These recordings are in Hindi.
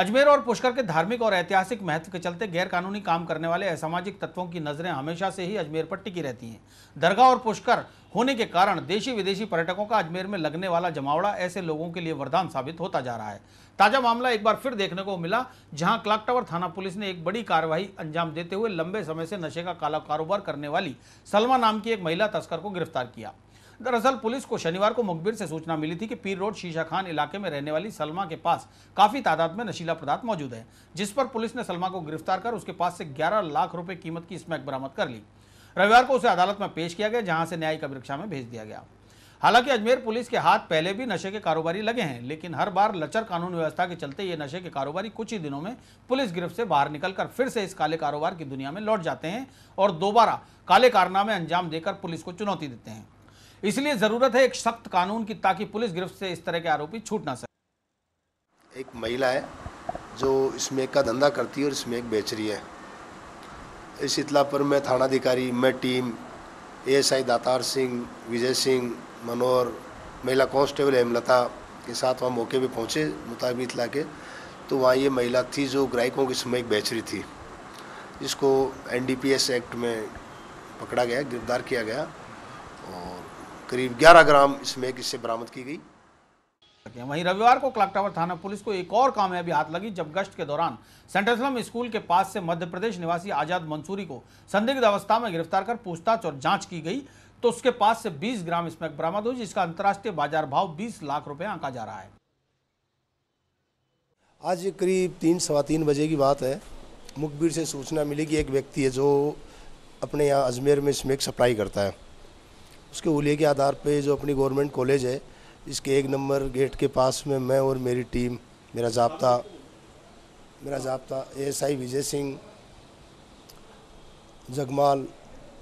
अजमेर और पुष्कर के धार्मिक और ऐतिहासिक महत्व के चलते गैर कानूनी काम करने वाले असामाजिक तत्वों की नजरें हमेशा से ही अजमेर पर टिकी रहती हैं दरगाह और पुष्कर होने के कारण देशी विदेशी पर्यटकों का अजमेर में लगने वाला जमावड़ा ऐसे लोगों के लिए वरदान साबित होता जा रहा है ताजा मामला एक बार फिर देखने को मिला जहां क्लाक टावर थाना पुलिस ने एक बड़ी कार्रवाई अंजाम देते हुए लंबे समय से नशे का काला कारोबार करने वाली सलमा नाम की एक महिला तस्कर को गिरफ्तार किया दरअसल पुलिस को शनिवार को मुखबिर से सूचना मिली थी कि पीर रोड शीशा खान इलाके में रहने वाली सलमा के पास काफी तादाद में नशीला पदार्थ मौजूद है जिस पर पुलिस ने सलमा को गिरफ्तार कर उसके पास से ग्यारह लाख रुपए कीमत की स्मैक बरामद कर ली रविवार को उसे अदालत में पेश किया गया जहां से न्यायिक अभिरक्षा में भेज दिया गया हालांकि अजमेर पुलिस के हाथ पहले भी नशे के कारोबारी लगे हैं लेकिन हर बार लचर कानून व्यवस्था के चलते ये नशे के कारोबारी कुछ ही दिनों में पुलिस गिरफ्त से बाहर निकलकर फिर से इस काले कारोबार की दुनिया में लौट जाते हैं और दोबारा काले कारनामे अंजाम देकर पुलिस को चुनौती देते हैं इसलिए जरूरत है एक सख्त कानून की ताकि पुलिस गिरफ्त से इस तरह के आरोपी छूट ना सके एक महिला है जो स्मैक का धंधा करती है और स्मैक बेच रही है इस इतला पर मैं थानाधिकारी मैं टीम एएसआई दातार सिंह विजय सिंह मनोहर महिला कांस्टेबल हेमलता के साथ वहाँ मौके पर पहुँचे मुताबिक इतला के तो वहाँ ये महिला थी जो ग्राहकों की स्मैक बेच रही थी इसको एनडीपीएस एक्ट में पकड़ा गया गिरफ्तार किया गया और करीब 11 ग्राम इसमें इससे बरामद की गई वहीं रविवार को क्लाक टावर थाना पुलिस को एक और कामयाबी हाथ लगी जब गश्त के दौरान सेंट्रलम स्कूल के पास से मध्य प्रदेश निवासी आजाद मंसूरी को संदिग्ध अवस्था में गिरफ्तार कर पूछताछ और जांच की गई तो उसके पास से 20 ग्राम स्मैक बरामद हुई जिसका अंतर्राष्ट्रीय बाजार भाव 20 लाख रुपए आंका जा रहा है आज करीब तीन सवा तीन बजे की बात है मुखबिर से सूचना मिली कि एक व्यक्ति है जो अपने यहाँ अजमेर में स्मैक सप्लाई करता है उसके उलिए के आधार पे जो अपनी गवर्नमेंट कॉलेज है इसके एक नंबर गेट के पास में मैं और मेरी टीम मेरा जाप्ता मेरा जाप्ता S I Vijay Singh Jagmal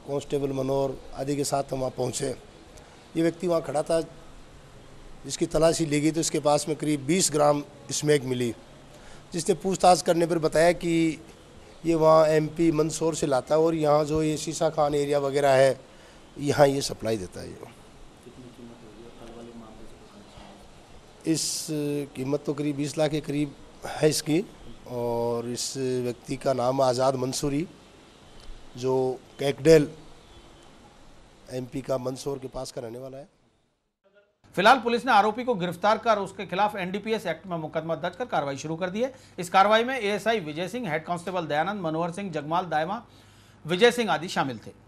constable Manohar आदि के साथ हम वहाँ पहुँचे ये व्यक्ति वहाँ खड़ा था जिसकी तलाशी ली गई तो इसके पास में करीब 20 ग्राम स्मैक मिली जिसने पूछताछ करने पर बताया कि ये वहाँ एमपी मंदसौर से लाता है और यहाँ जो ये शीशा खान एरिया वगैरह है यहाँ ये सप्लाई देता है ये इस कीमत तो करीब 20 लाख के करीब है इसकी और इस व्यक्ति का नाम आज़ाद मंसूरी जो कैकडेल एमपी का मंसूर के पास का रहने वाला है फिलहाल पुलिस ने आरोपी को गिरफ्तार कर उसके खिलाफ एनडीपीएस एक्ट में मुकदमा दर्ज कर कार्रवाई शुरू कर दी है इस कार्रवाई में ASI Vijay Singh head constable Dayanand Manohar Singh Jagmal Dayma Vijay Singh आदि शामिल थे